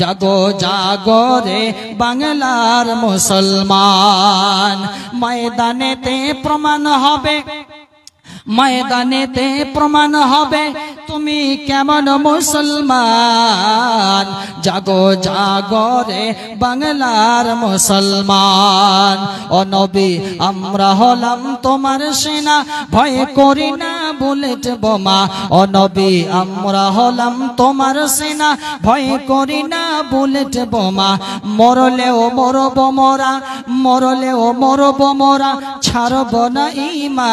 জাগো জাগো বাংলার মুসলমান ময়দানেতে প্রমাণ হবে ময়দানেতে প্রমাণ হবে তুমি কেমন মুসলমান জাগো জাগরে বাংলার মুসলমান ও নবী আমরা হলাম তোমার সেনা ভয় করি না বুলেট বোমা ও নবী আমরা হলাম তোমার সেনা ভয় করি না বুলেট বোমা মরলেও মরব মরা মরলেও মরব মরা ছাড়ব না ইমা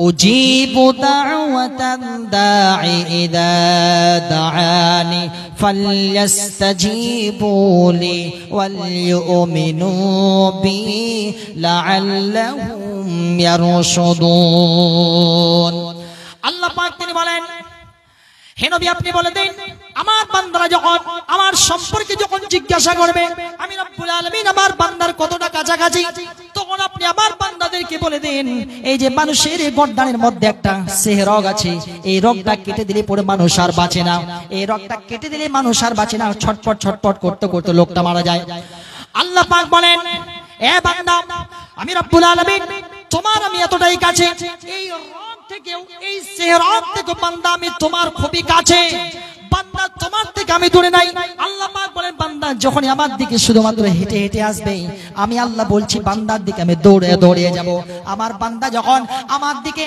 أجيب دعوة الداعي إذا دعاني فليستجيبوا لي وليؤمنوا بي لعلهم يرشدون الله পাক তিনি বলেন হে নবী আপনি বলে দিন আমার বান্দারা যখন আমার সম্পর্কে যখন জিজ্ঞাসা করবে আমি রব্বুল আলমিন আমার বান্দার কতটা কাছাকাছি তখন আপনি আমার বান্দাদেরকে বলে দিন এই যে মানুষের এই গড্ডানের মধ্যে একটা সেহ রগ আছে এই রগটা কেটে দিলে পরে মানুষ আর বাঁচে না এই রগটা কেটে দিলে মানুষ আর বাঁচে না ছটপট ছটপট করতে করতে লোকটা মারা যায় আল্লাহ পাক বলেন এ বান্দা আমি রব্বুল আলমিন তোমার আমি এতটাই কাছে এই থেকে এই সেহরাব থেকে বান্দা আমি তোমার খুবই কাছে বান্দা তোমার থেকে আমি দূরে নাই আল্লাহ বলেন বান্দা যখন আমার দিকে শুধুমাত্র হেঁটে হেঁটে আসবে আমি আল্লাহ বলছি বান্দার দিকে আমি দৌড়ে দৌড়িয়ে যাব আমার বান্দা যখন আমার দিকে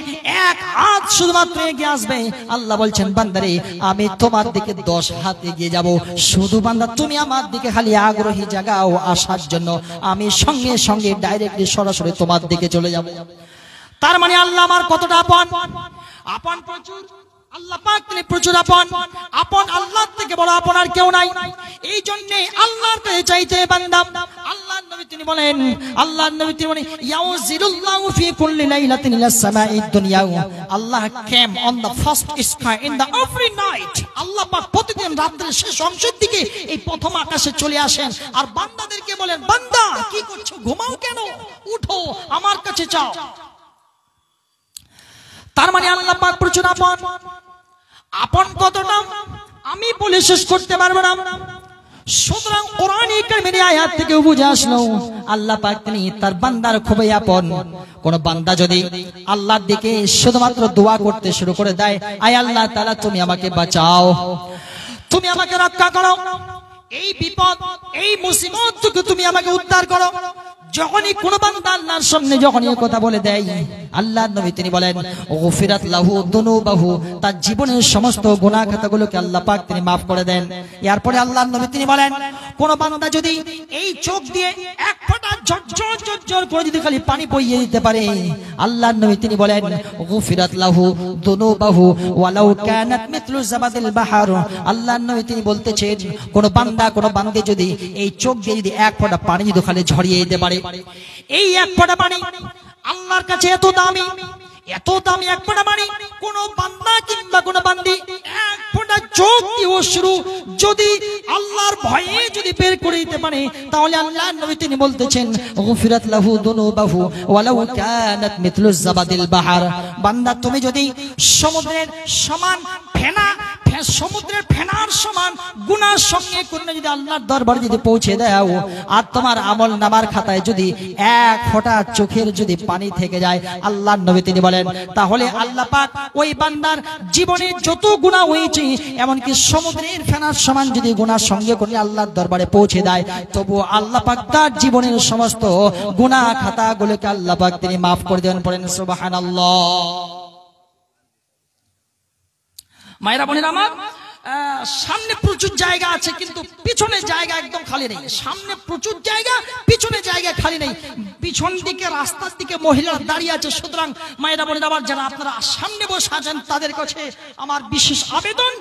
এক হাত শুধুমাত্র এগিয়ে আসবে আল্লাহ বলছেন বান্দারে আমি তোমার দিকে দশ হাত এগিয়ে যাব শুধু বান্দা তুমি আমার দিকে খালি আগ্রহী জাগাও আসার জন্য আমি সঙ্গে সঙ্গে ডাইরেক্টলি সরাসরি তোমার দিকে চলে যাব তার মানে আল্লাহ আমার কতটা আপন আপন প্রচুর আল্লাহ তিনি প্রচুর আপন আপন আল্লাহ থেকে বড় আপন আর কেউ নাই এই জন্য আল্লাহর চাইতে বান্দাম আল্লাহর নবী তিনি বলেন আল্লাহর নবী তিনি বলেন ইয়াউজিরুল্লাহু ফি আল্লাহ came on the first sky the every night আল্লাহ পাক প্রতিদিন রাত্রের শেষ অংশের দিকে এই প্রথম আকাশে চলে আসেন আর বান্দাদেরকে বলেন বান্দা কি করছো ঘুমাও কেন উঠো আমার কাছে চাও তার মানে আল্লাহ পাক প্রচুর আপন আপন কতটা আমি বলে শেষ করতে পারবো না সুতরাং কোরআন কারিমের আয়াত থেকে বুঝে আসলো আল্লাহ পাক তিনি তার বান্দার খুবই আপন কোন বান্দা যদি আল্লাহর দিকে শুধুমাত্র দোয়া করতে শুরু করে দেয় আয় আল্লাহ তাআলা তুমি আমাকে বাঁচাও তুমি আমাকে রক্ষা করো এই বিপদ এই মুসিবত থেকে তুমি আমাকে উদ্ধার করো যখনই কোন বান্দা আল্লাহর সামনে যখনই কথা বলে দেয় আল্লাহর নবী তিনি বলেন গফিরাত লাহু দুনুবাহু তার জীবনের সমস্ত গুনাহ খাতাগুলোকে আল্লাহ পাক তিনি maaf করে দেন এরপর আল্লাহর নবী তিনি বলেন কোন বান্দা যদি এই চোখ দিয়ে এক ফোঁটা ঝরঝর ঝরঝর করে যদি খালি পানি বইয়ে দিতে পারে আল্লাহর নবী তিনি বলেন গফিরাত লাহু দুনুবাহু ওয়ালাউ কানাত মিথলু জাবাদিল বাহার আল্লাহর নবী তিনি বলতেছেন কোন বান্দা কোন বান্দে যদি এই চোখ দিয়ে যদি এক ফোঁটা পানি যদি খালি ঝরিয়ে দিতে পারে এই এক পানি আল্লাহর কাছে এত দামি এত দামি এক পানি কোন বান্দা কিংবা কোন বান্দি ভয়ে যদি বের করে দিতে পারে তাহলে আল্লাহ বলতেছেন লাহু জাবাদিল বাহার বান্দা তুমি যদি সমুদ্রের সমান ফেনা হ্যাঁ, সমুদ্রের ফেনার সমান গুনার সঙ্গে করুণা যদি আল্লাহর দরবারে যদি পৌঁছে দেয় আর তোমার আমল নামার খাতায় যদি এক ফোটা চোখের যদি পানি থেকে যায় আল্লাহর নবী তিনি বলেন তাহলে আল্লাহ পাক ওই বান্দার জীবনে যত গুণা হয়েছে এমনকি সমুদ্রের ফেনার সমান যদি গুনার সঙ্গে করলে আল্লাহর দরবারে পৌঁছে দেয় তবু আল্লাহ পাক তার জীবনের সমস্ত গুণা খাতাগুলোকে আল্লাহ পাক তিনি মাফ করে দেন পড়েন সুবাহান আল্লাহ মায়েরা বোনের আমার সামনে প্রচুর জায়গা আছে কিন্তু পিছনে জায়গা একদম খালি নেই সামনে প্রচুর জায়গা পিছনে জায়গা খালি নেই পিছন দিকে রাস্তার দিকে মহিলা দাঁড়িয়ে আছে সুতরাং মায়েরা বোনের আবার যারা আপনারা সামনে বসে আছেন তাদের কাছে আমার বিশেষ আবেদন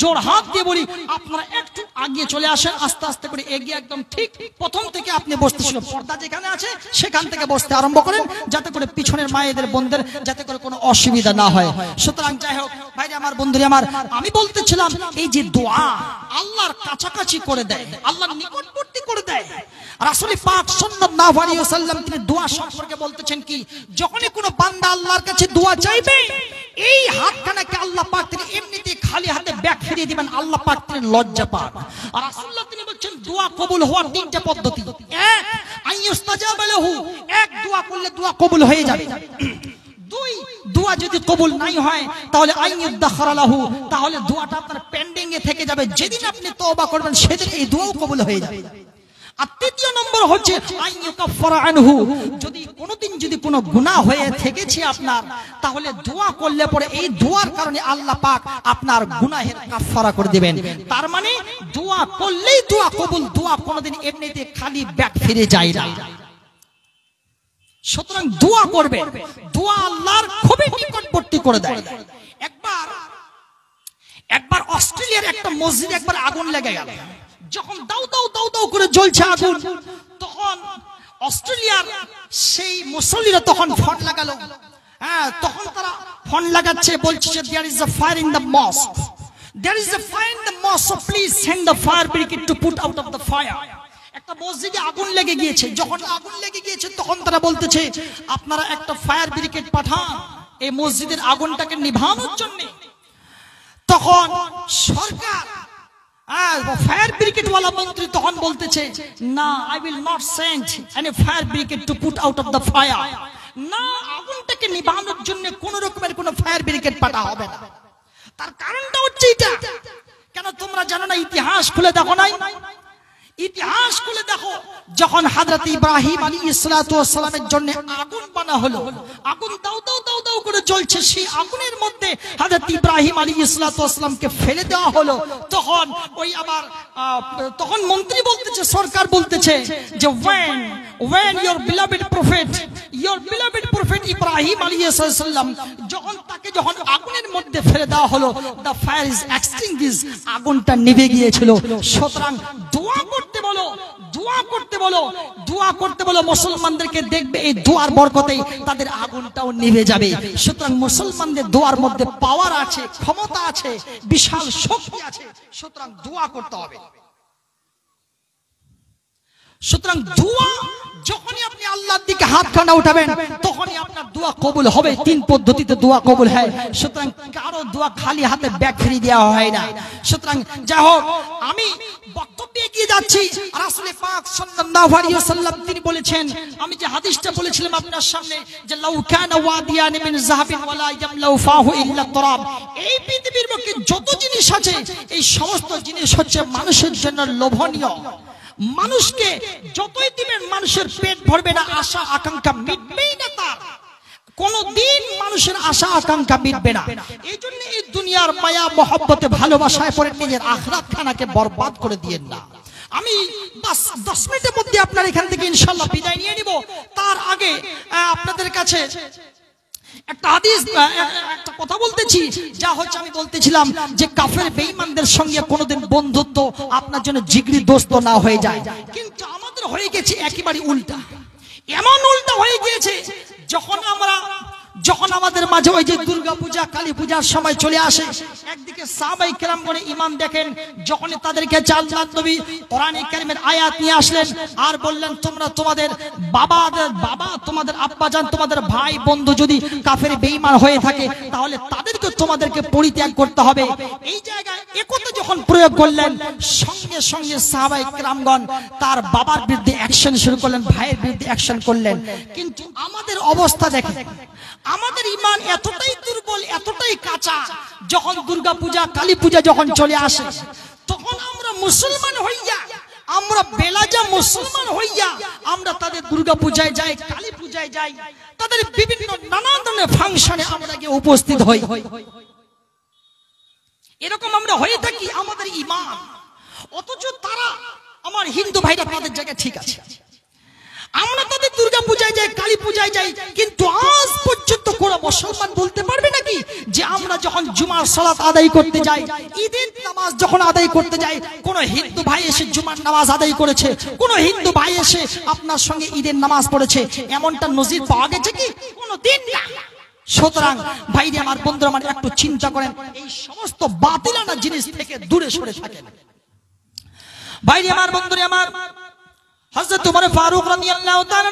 জোর হাত দিয়ে বলি আপনারা একটু আগিয়ে চলে আসেন আস্তে আস্তে করে এগিয়ে একদম ঠিক প্রথম থেকে আপনি বসতে ছিল পর্দা যেখানে আছে সেখান থেকে বসতে আরম্ভ করেন যাতে করে পিছনের মায়েদের বন্ধের যাতে করে কোনো অসুবিধা না হয় সুতরাং যাই হোক ভাই আমার বন্ধুরে আমার আমি বলতেছিলাম এই যে দোয়া আল্লাহর কাছাকাছি করে দেয় আল্লাহর নিকটবর্তী করে দেয় রাসুলি পাক সন্ন্যদ না ভারিয়ে সাল্লাম তিনি দোয়া সম্পর্কে বলতেছেন কি যখনই কোনো বান্দা আল্লাহর কাছে দোয়া চাইবে এই হাতখানাকে আল্লাহ পাক তিনি এমনিতেই খালি হাতে ব্যাগ ফিরিয়ে দিবেন আল্লাহ পাক তিনি লজ্জা পাক আর রাসূলুল্লাহ তিনি বলছেন দোয়া কবুল হওয়ার তিনটা পদ্ধতি এক এক দোয়া করলে দোয়া কবুল হয়ে যাবে দুই দোয়া যদি কবুল নাই হয় তাহলে আইয়ুদ্দাখরালাহু তাহলে দোয়াটা আপনার পেন্ডিং এ থেকে যাবে যেদিন আপনি তওবা করবেন সেদিন এই দোয়াও কবুল হয়ে যাবে আর তৃতীয় নম্বর হচ্ছে কোনোদিন যদি কোনো গুনাহ হয়ে থেকেছে আপনার তাহলে দোয়া করলে পরে এই দোয়ার কারণে আল্লাহ আপনার গুনাহের কাফফারা তার মানে দোয়া করলেই দোয়া কবুল দোয়া কোনোদিন এমনিতে খালি ব্যাগ ফিরে যায় না সুতরাং দোয়া করবে দোয়া আল্লাহর খুবই নিকটবর্তী করে দেয় একবার একবার অস্ট্রেলিয়ার একটা মসজিদ একবার আগুন লেগে গেল যখন দাউ দাউ দাউ দাউ করে জ্বলছে আগুন তখন অস্ট্রেলিয়ার সেই মুসল্লিরা তখন ফোন লাগালো হ্যাঁ তখন তারা ফোন লাগাচ্ছে বলছে যে there is a fire in the mosque there is a fire in the mosque so please send the fire brigade to put out of the fire একটা মসজিদে আগুন লেগে গিয়েছে যখন আগুন লেগে গিয়েছে তখন তারা বলতেছে আপনারা একটা ফায়ার ব্রিগেড পাঠান এই মসজিদের আগুনটাকে নিভানোর জন্য তখন সরকার আর ফায়ার মন্ত্রী তখন বলতেছে না I fire brigade to put off fire না জন্য রকমের ফায়ার ব্রিগেড পাঠা হবে না তার কারণটা হচ্ছে কেন তোমরা জানো না ইতিহাস খুলে দেখো নাই ইতিহাস খুলে দেখো যখন হাজরত ইব্রাহিম আলী ইসলাতামের জন্য আগুন বানা হলো আগুন দাও দাও দাও দাও করে চলছে সেই আগুনের মধ্যে হাজরত ইব্রাহিম আলী ইসলাতামকে ফেলে দেওয়া হলো তখন ওই আমার তখন মন্ত্রী বলতেছে সরকার বলতেছে যে when when your beloved prophet your beloved prophet Ibrahim Ali ইসলাম যখন তাকে যখন আগুনের মধ্যে ফেলে দেওয়া হলো দ্য ফায়ার ইজ এক্সটিং আগুনটা নিভে গিয়েছিল সুতরাং দোয়া করতে বলো দোয়া করতে বলো মুসলমানদেরকে দেখবে এই দোয়ার বরকতেই তাদের আগুনটাও নিভে যাবে সুতরাং মুসলমানদের দোয়ার মধ্যে পাওয়ার আছে ক্ষমতা আছে বিশাল শক্তি আছে সুতরাং দোয়া করতে হবে সুতরাং দোয়া যখনই আপনি আল্লাহর দিকে হাতখানা উঠাবেন তখনই আপনার দোয়া কবুল হবে তিন পদ্ধতিতে দোয়া কবুল হয় সুতরাং কারো দোয়া খালি হাতে ব্যাগ ফিরিয়ে দেওয়া হয় না সুতরাং যা হোক আমি এগিয়ে যাচ্ছি বলেছেন আমি যে হাদিসটা বলেছিলাম আপনার সামনে যে লাউ এই পৃথিবীর যত জিনিস আছে এই সমস্ত জিনিস হচ্ছে মানুষের জন্য লোভনীয় মানুষকে যতই দিবেন মানুষের পেট ভরবে না আশা আকাঙ্ক্ষা মিটবেই না তার কোনদিন মানুষের আশা আকাঙ্ক্ষা মিটবে না এই জন্য এই দুনিয়ার মায়া মহব্বতে ভালোবাসায় পরে নিজের আখরাত খানাকে বরবাদ করে দিয়েন না আমি বাস দশ মিনিটের মধ্যে আপনার এখান থেকে ইনশাল্লাহ বিদায় নিয়ে নিব তার আগে আপনাদের কাছে একটা হাদিস একটা কথা বলতেছি যা হচ্ছে আমি বলতেছিলাম যে কাফের বেঈমানদের সঙ্গে কোনোদিন বন্ধুত্ব আপনার জন্য জিগরি দোস্ত না হয়ে যায় কিন্তু আমাদের হয়ে গেছে একেবারে উল্টা এমন উল্টা হয়ে গিয়েছে যখন আমরা যখন আমাদের মাঝে ওই যে দুর্গা পূজা কালী পূজার সময় চলে আসে একদিকে সাবাই কেরাম করে ইমাম দেখেন যখন তাদেরকে চাল নবী পরাণী কেরমের আয়াত নিয়ে আসলেন আর বললেন তোমরা তোমাদের বাবাদের বাবা তোমাদের আব্বা যান তোমাদের ভাই বন্ধু যদি কাফের বেঈমান হয়ে থাকে তাহলে তাদেরকে তোমাদেরকে পরিত্যাগ করতে হবে এই জায়গায় একতা যখন প্রয়োগ করলেন সঙ্গে সঙ্গে সাবাই কেরামগণ তার বাবার বিরুদ্ধে অ্যাকশন শুরু করলেন ভাইয়ের বিরুদ্ধে অ্যাকশন করলেন কিন্তু আমাদের অবস্থা দেখে আমাদের ইমান এতটাই দুর্বল এতটাই কাঁচা যখন দুর্গা পূজা কালী পূজা যখন চলে আসে তখন আমরা মুসলমান হইয়া আমরা যা মুসলমান হইয়া আমরা তাদের দুর্গা পূজায় যাই কালী পূজায় যাই তাদের বিভিন্ন নানা ধরনের ফাংশনে আমরা গিয়ে উপস্থিত হই এরকম আমরা হয়ে থাকি আমাদের ইমান অথচ তারা আমার হিন্দু ভাইরা তাদের জায়গায় ঠিক আছে আমরা দুর্গা পূজায় যাই কালী পূজায় যাই কিন্তু আজ পর্যন্ত কোন মুসলমান বলতে পারবে নাকি যে আমরা যখন জুমার সালাত আদায় করতে যাই ঈদের নামাজ যখন আদায় করতে যাই কোন হিন্দু ভাই এসে জুমার নামাজ আদায় করেছে কোন হিন্দু ভাই এসে আপনার সঙ্গে ঈদের নামাজ পড়েছে এমনটা নজির পাওয়া গেছে কি কোনো দিন না সুতরাং ভাইরে আমার বন্ধুরা আমার একটু চিন্তা করেন এই সমস্ত বাতিলানা জিনিস থেকে দূরে সরে থাকেন ভাইরে আমার বন্ধুরে আমার হজরত তোমার ফারুক রাদিয়াল্লাহু তাআলা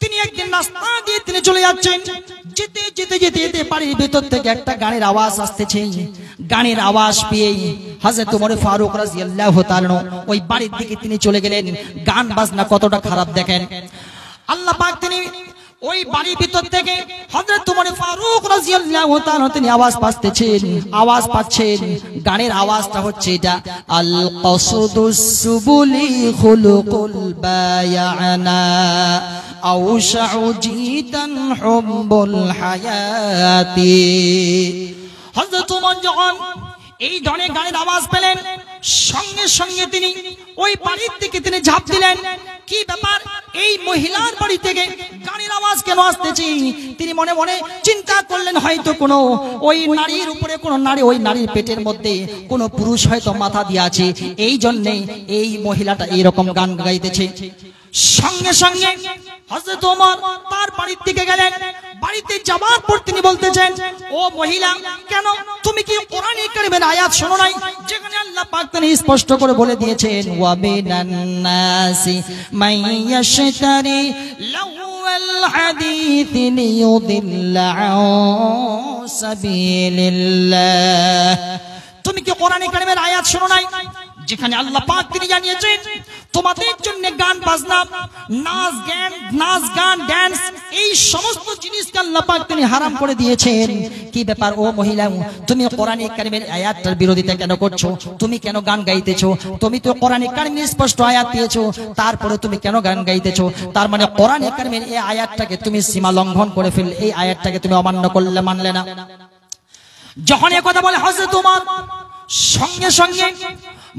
তিনি একদিন রাস্তা দিয়ে তিনি চলে যাচ্ছেন যেতে যেতে যেতে যেতে বাড়ির ভিতর থেকে একটা গানের আওয়াজ আসছে গানের আওয়াজ পেয়ে হাজে তোমার ফারুক রাজিয়াল্লাহু তাআলা ওই বাড়ির দিকে তিনি চলে গেলেন গান বাজনা কতটা খারাপ দেখেন আল্লাহ পাক তিনি ওই বাড়ির ভিতর থেকে হযরত তোমার ফারুক রাদিয়াল্লাহু তাআলা তিনি আওয়াজ পাচ্ছেন আওয়াজ পাচ্ছেন গানের আওয়াজটা হচ্ছে এটা আল কসদুস সুবুলি খুলুকুল বায়ানা আউশাউ জিতান হুবুল হায়াতি হযরত তোমার যখন এই ধরনের গানের আওয়াজ পেলেন সঙ্গে সঙ্গে তিনি ওই বাড়ির থেকে তিনি ঝাঁপ দিলেন কি ব্যাপার এই মহিলার বাড়ি থেকে আওয়াজ কেন আসতেছি তিনি মনে মনে চিন্তা করলেন হয়তো কোনো ওই নারীর উপরে কোনো নারী ওই নারীর পেটের মধ্যে কোনো পুরুষ হয়তো মাথা দিয়ে এই জন্যে এই মহিলাটা এইরকম গান গাইতেছে সঙ্গে সঙ্গে হজরত ওমর তার বাড়ির দিকে গেলেন বাড়িতে যাবার পর তিনি বলতেছেন ও মহিলা কেন তুমি কি কোরআনে কারিমের আয়াত শোনো নাই যেখানে আল্লাহ পাক তিনি স্পষ্ট করে বলে দিয়েছেন ওয়া মিনান নাসি মাইয়াশতারি লাওয়াল হাদিস লিইউদিল্লা সাবিলিল্লাহ তুমি কি কোরআনে কারিমের আয়াত শোনো নাই যেখানে আল্লাহ পাক তিনি জানিয়েছেন তোমাদের জন্য গান বাজনা নাচ গান নাচ গান ড্যান্স এই সমস্ত জিনিসকে আল্লাহ পাক তিনি হারাম করে দিয়েছেন কি ব্যাপার ও মহিলা তুমি কোরআন কারিমের আয়াতটার বিরোধিতা কেন করছো তুমি কেন গান গাইতেছো তুমি তো কোরআন কারিমের স্পষ্ট আয়াত দিয়েছো তারপরে তুমি কেন গান গাইতেছো তার মানে কোরআন কারিমের এই আয়াতটাকে তুমি সীমা লঙ্ঘন করে ফেললে এই আয়াতটাকে তুমি অমান্য করলে মানলে না যখন কথা বলে হজরত তোমার সঙ্গে সঙ্গে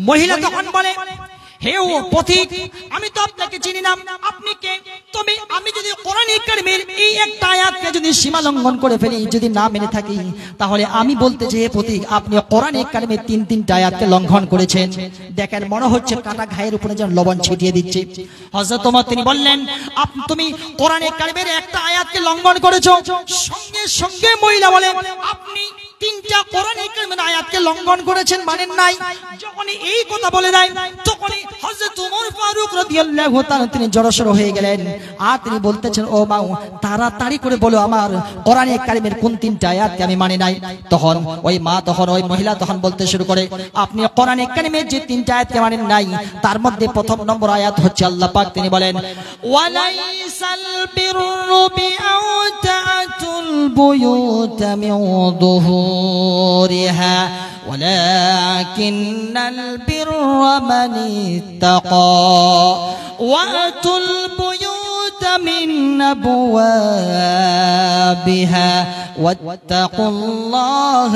মহিলা তখন বলে হে ও পথিক আমি তো আপনাকে চিনি না আপনি কে তুমি আমি যদি কোরআন কারিমের এই একটা আয়াতকে যদি সীমা লঙ্ঘন করে ফেলি যদি না মেনে থাকি তাহলে আমি বলতে যে পথিক আপনি কোরআন কারিমের তিন তিনটা আয়াতকে লঙ্ঘন করেছেন দেখেন মনে হচ্ছে কাটা ঘায়ের উপরে যেন লবণ ছিটিয়ে দিচ্ছে হযরত ওমর তিনি বললেন তুমি কোরআন কারিমের একটা আয়াতকে লঙ্ঘন করেছো সঙ্গে সঙ্গে মহিলা বলে আপনি তিনটা কোরআনে কারিমের মানে আয়াতকে লঙ্ঘন করেছেন মানেন নাই যখন এই কথা বলে নাই তখন হযরত ওমর ফারুক রাদিয়াল্লাহু তাআলা তিনি জড়সর হয়ে গেলেন আর তিনি বলতেছেন ও মা তাড়াতাড়ি করে বলো আমার কোরআনে কারিমের কোন তিনটা আয়াতকে আমি মানে নাই তখন ওই মা তখন ওই মহিলা তখন বলতে শুরু করে আপনি কোরআনে কারিমের যে তিনটা আয়াতকে মানেন নাই তার মধ্যে প্রথম নম্বর আয়াত হচ্ছে আল্লাহ পাক তিনি বলেন ওয়ালাইসাল বিররু বিআউতাতুল বুয়ুত মিন দুহুর نورها ولكن البر من اتقى وأتوا البيوت من أبوابها واتقوا الله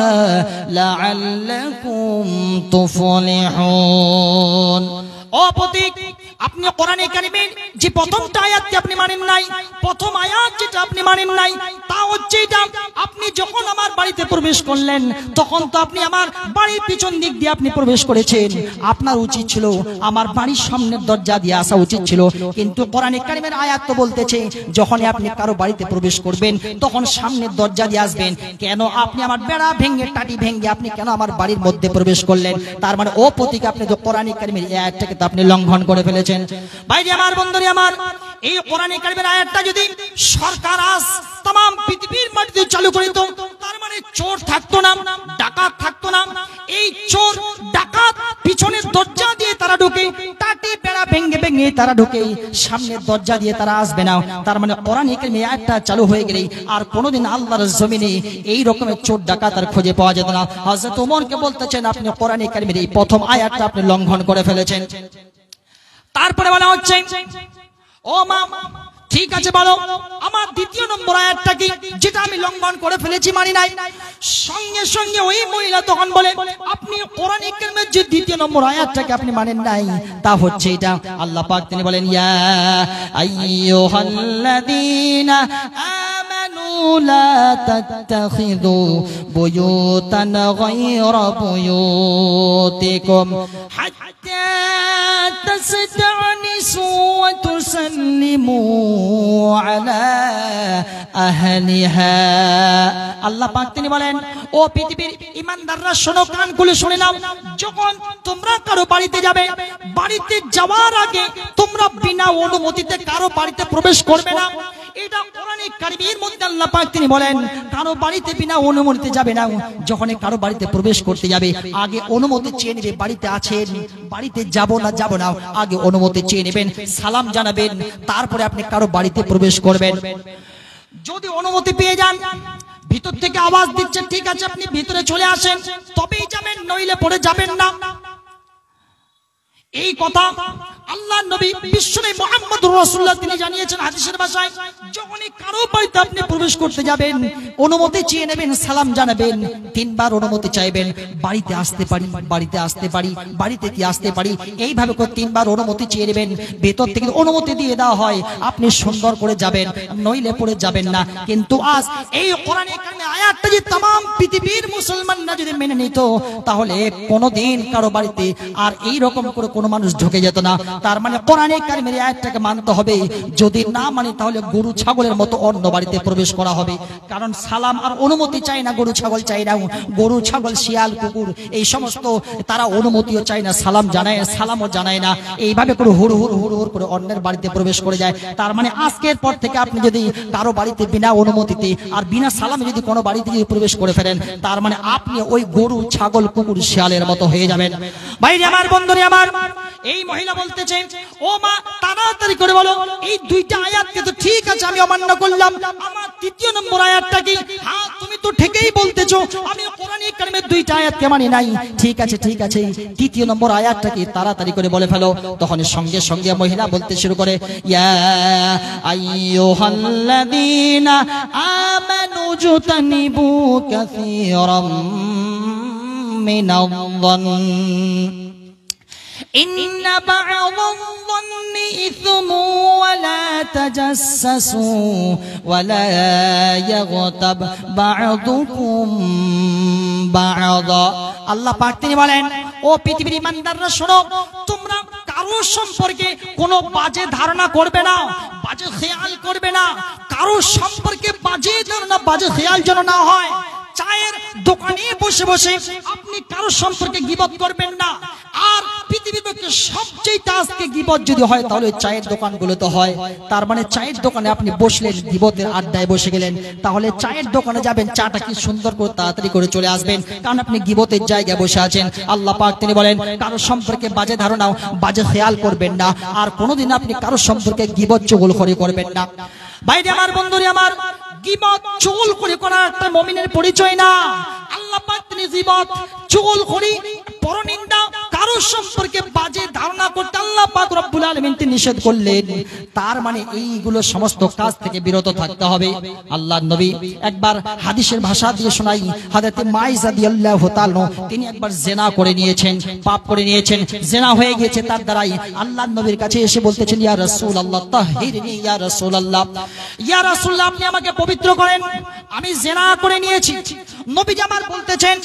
لعلكم تفلحون অপতিক আপনি কোরআনে কারিমের যে প্রথমটা আয়াতটি আপনি মানেন নাই প্রথম আয়াত যেটা আপনি মানেন নাই তা হচ্ছে আপনি যখন আমার বাড়িতে প্রবেশ করলেন তখন তো আপনি আমার বাড়ির পিছন দিক দিয়ে আপনি প্রবেশ করেছেন আপনার উচিত ছিল আমার বাড়ির সামনের দরজা দিয়ে আসা উচিত ছিল কিন্তু কোরআনে কারিমের আয়াত তো বলতেছে যখন আপনি কারো বাড়িতে প্রবেশ করবেন তখন সামনের দরজা দিয়ে আসবেন কেন আপনি আমার বেড়া ভেঙে টাটি ভেঙে আপনি কেন আমার বাড়ির মধ্যে প্রবেশ করলেন তার মানে ও প্রতীক আপনি তো কোরআনে কারিমের এই আয়াতটাকে তো আপনি লঙ্ঘন করে ফেলেছেন ভাই আমার বন্ধুরে আমার এই কোরআনে কারিমের আয়াতটা যদি সরকার আজ तमाम পৃথিবীর মাটিতে চালু করে তো তার মানে চোর থাকতো না ডাকাত থাকতো না এই চোর ডাকাত পিছনে দরজা দিয়ে তারা ঢোকে টাটি পেড়া ভেঙে ভেঙে তারা ঢোকে সামনে দরজা দিয়ে তারা আসবে না তার মানে কোরআন কারিমে আয়াতটা চালু হয়ে গেলে আর কোনোদিন আল্লাহর জমিনে এই রকমের চোর ডাকাত আর খুঁজে পাওয়া যেত না হযরত ওমরকে বলতেছেন আপনি কোরআন কারিমের এই প্রথম আয়াতটা আপনি লঙ্ঘন করে ফেলেছেন তারপরে বলা হচ্ছে ও মা ঠিক আছে বলো আমার দ্বিতীয় নম্বর আয়াতটা কি যেটা আমি লঙ্ঘন করে ফেলেছি মানি নাই সঙ্গে সঙ্গে ওই মহিলা তখন বলে আপনি কোরআন ইকরামের যে দ্বিতীয় নম্বর আয়াতটাকে আপনি মানেন নাই তা হচ্ছে এটা আল্লাহ পাক তিনি বলেন ইয়া আইয়ুহাল্লাযীনা আমানু আল্লাহ পাক তিনি বলেন ও পৃথিবীর ইমানদাররা শোনো কান খুলে শুনে নাও যখন তোমরা কারো বাড়িতে যাবে বাড়িতে যাওয়ার আগে তোমরা বিনা অনুমতিতে কারো বাড়িতে প্রবেশ করবে না এটা কোরআনে কারিমের মধ্যে আল্লাহ পাক তিনি বলেন কারো বাড়িতে বিনা অনুমতিতে যাবে না যখন কারো বাড়িতে প্রবেশ করতে যাবে আগে অনুমতি চেয়ে নেবে বাড়িতে আছেন বাড়িতে যাব না যাব না আগে অনুমতি চেয়ে নেবেন সালাম জানাবেন তারপরে আপনি কারো বাড়িতে প্রবেশ করবেন যদি অনুমতি পেয়ে যান ভিতর থেকে আওয়াজ দিচ্ছে ঠিক আছে আপনি ভিতরে চলে আসেন তবেই যাবেন নইলে পরে যাবেন না এই কথা আল্লাহ নবী বিশ্বনে মোহাম্মদ রসুল্লাহ তিনি জানিয়েছেন হাদিসের ভাষায় কারো বাড়িতে আপনি প্রবেশ করতে যাবেন অনুমতি চেয়ে নেবেন সালাম জানাবেন তিনবার অনুমতি চাইবেন বাড়িতে আসতে পারি বাড়িতে আসতে পারি বাড়িতে কি আসতে পারি এইভাবে করে তিনবার অনুমতি চেয়ে নেবেন ভেতর থেকে অনুমতি দিয়ে দেওয়া হয় আপনি সুন্দর করে যাবেন নইলে পড়ে যাবেন না কিন্তু আজ এই কোরআন আয়াতটা যে তাম পৃথিবীর মুসলমানরা যদি মেনে নিত তাহলে কোনোদিন কারো বাড়িতে আর এই রকম করে কোনো মানুষ ঢুকে যেত না তার মানে কোরআনে কারিমের আয়াতটাকে মানতে হবে যদি না মানে তাহলে গরু ছাগলের মতো অন্য বাড়িতে প্রবেশ করা হবে কারণ সালাম আর অনুমতি চাই না গরু ছাগল চাই না গরু ছাগল শিয়াল কুকুর এই সমস্ত তারা অনুমতিও চাই না সালাম জানায় সালামও জানায় না এইভাবে করে হুড় হুড় হুড় হুড় করে অন্যের বাড়িতে প্রবেশ করে যায় তার মানে আজকের পর থেকে আপনি যদি কারো বাড়িতে বিনা অনুমতিতে আর বিনা সালামে যদি কোনো বাড়িতে যদি প্রবেশ করে ফেলেন তার মানে আপনি ওই গরু ছাগল কুকুর শিয়ালের মতো হয়ে যাবেন ভাই আমার বন্ধুরে আমার এই মহিলা বলতে করেছে ও মা তাড়াতাড়ি করে বলো এই দুইটা আয়াতকে তো ঠিক আছে আমি অমান্য করলাম আমার তৃতীয় নম্বর আয়াতটা কি হ্যাঁ তুমি তো ঠেকেই বলতেছো আমি কোরআনিক কারিমের দুইটা আয়াতকে মানি নাই ঠিক আছে ঠিক আছে তৃতীয় নম্বর আয়াতটা কি তাড়াতাড়ি করে বলে ফেলো তখন সঙ্গে সঙ্গে মহিলা বলতে শুরু করে ইয়া আইয়ুহাল্লাযীনা আমানু জুতানিবু কাসীরাম মিনাল যন إن بعض الظن إثم ولا تجسسوا ولا يغتب بعضكم الله পাক তিনি বলেন ও পৃথিবীর ইমানদাররা শোনো তোমরা কারোর সম্পর্কে কোনো বাজে ধারণা করবে না বাজে খেয়াল করবে না কারোর সম্পর্কে বাজে ধারণা বাজে খেয়াল যেন না হয় চায়ের দোকানে বসে বসে আপনি কারোর সম্পর্কে গিবত করবেন না আর পৃথিবীতে মধ্যে সবচেয়ে আজকে গিবত যদি হয় তাহলে চায়ের দোকানগুলোতে হয় তার মানে চায়ের দোকানে আপনি বসলে গিবতের আড্ডায় বসে গেলেন তাহলে চায়ের দোকানে যাবেন চাটা কি সুন্দর করে তাড়াতাড়ি করে চলে আসবেন কারণ আপনি গিবতের জায়গায় বসে আছেন আল্লাহ পাক তিনি বলেন কারো সম্পর্কে বাজে ধারণা বাজে খেয়াল করবেন না আর কোনোদিন আপনি কারোর সম্পর্কে গিবত চগল করে করবেন না বাইরে আমার বন্ধুরা আমার গিবত চুল করে করা একটা মমিনের পরিচয় না আল্লাহ পাক তিনি জীবত চুল করি পরনিন্দা কারো সম্পর্কে বাজে ধারণা করতে আল্লাহ পাক রব্বুল আলমিন নিষেধ করলেন তার মানে এইগুলো সমস্ত কাজ থেকে বিরত থাকতে হবে আল্লাহ নবী একবার হাদিসের ভাষা দিয়ে শোনাই হাদাতে মাইজাদি আল্লাহ হতালো তিনি একবার জেনা করে নিয়েছেন পাপ করে নিয়েছেন জেনা হয়ে গিয়েছে তার দ্বারাই আল্লাহ নবীর কাছে এসে বলতেছেন ইয়া রাসূল আল্লাহ তাহিরনি ইয়া রাসূল আল্লাহ ইয়া রাসূল আপনি আমাকে পবিত্র করেন আমি জেনা করে নিয়েছি নবী জামাল বলতেছেন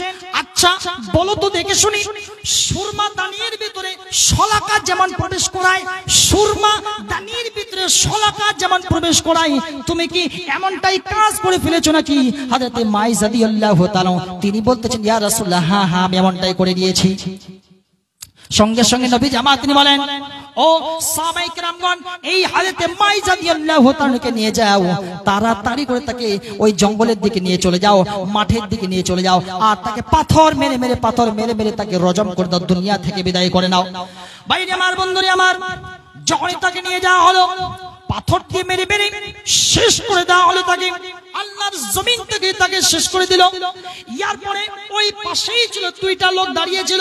আচ্ছা বলো তো দেখে শুনি সুরমা দানির ভিতরে শলাকা যেমন প্রবেশ করায় সুরমা দানির ভিতরে শলাকা যেমন প্রবেশ করায় তুমি কি এমনটাই কাজ করে ফেলেছো নাকি হাজরাতে মাই রাদিয়াল্লাহু তিনি বলতেছেন ইয়া রাসূলুল্লাহ হ্যাঁ হ্যাঁ আমি এমনটাই করে দিয়েছি সঙ্গে সঙ্গে নবী জামা তিনি বলেন ও সামাইক রামগণ এই হাজেতে মাইজা দিয়াল্লাহ তাআলাকে নিয়ে যাও তাড়াতাড়ি করে তাকে ওই জঙ্গলের দিকে নিয়ে চলে যাও মাঠের দিকে নিয়ে চলে যাও আর তাকে পাথর মেরে মেরে পাথর মেরে মেরে তাকে রজম করে দাও দুনিয়া থেকে বিদায় করে নাও বাইরে আমার বন্ধুরে আমার যখনই তাকে নিয়ে যাওয়া হলো পাথর দিয়ে মেরে মেরে শেষ করে দেওয়া হলো তাকে আল্লাহর জমিন থেকে তাকে শেষ করে দিল ইয়ার পরে ওই পাশেই ছিল দুইটা লোক দাঁড়িয়েছিল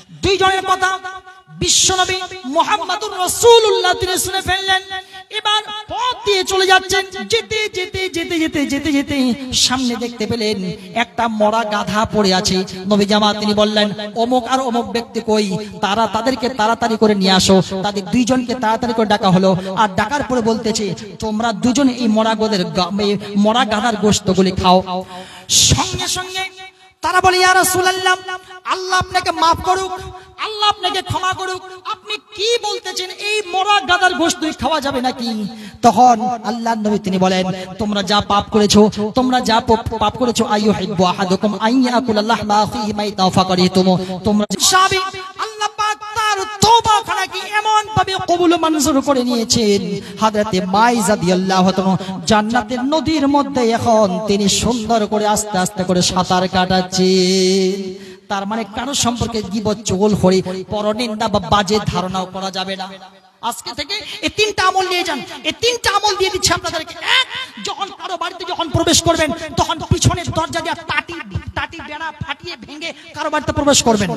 দুই জনের কথা বিশ্বনবী মোহাম্মদুর রসুল্লাহ তিনি শুনে ফেললেন এবার পথ দিয়ে চলে যাচ্ছেন যেতে যেতে যেতে যেতে যেতে যেতে সামনে দেখতে পেলেন একটা মরা গাধা পড়ে আছে নবী জামা তিনি বললেন অমুক আর অমুক ব্যক্তি কই তারা তাদেরকে তাড়াতাড়ি করে নিয়ে আসো তাদের দুইজনকে তাড়াতাড়ি করে ডাকা হলো আর ডাকার পরে বলতেছে তোমরা দুজন এই মরা গোদের মরা গাধার গোস্তগুলি খাও সঙ্গে সঙ্গে তারা বলে ইয়া রাসূলুল্লাহ আল্লাহ আপনাকে maaf করুক আল্লাহ আপনাকে ক্ষমা করুক আপনি কি বলতেছেন এই মরা গাদার গোশত খাওয়া যাবে নাকি তখন আল্লাহ নবী তিনি বলেন তোমরা যা পাপ করেছো তোমরা যা পাপ করেছো আইয়ুহিব্বু আহাদুকুম আইয়াকুল আল্লাহ মা ফিহি মাইতা ফাকারিতুম তোমরা সাহাবী তার তোবা খানাকে এমন ভাবে কবুল মঞ্জুর করে নিয়েছেন হাজরাতে মাইজা দিয়াল্লাহ জান্নাতের নদীর মধ্যে এখন তিনি সুন্দর করে আস্তে আস্তে করে সাঁতার কাটাচ্ছেন তার মানে কারো সম্পর্কে গিবত চোল হরি পরনিন্দা বা বাজে ধারণাও করা যাবে না আজকে থেকে এই তিনটা আমল নিয়ে যান এই তিনটা আমল দিয়ে দিচ্ছি আপনাদেরকে এক যখন কারো বাড়িতে যখন প্রবেশ করবেন তখন পিছনের দরজা দিয়ে তাটি তাটি বেড়া ফাটিয়ে ভেঙে কারো বাড়িতে প্রবেশ করবেন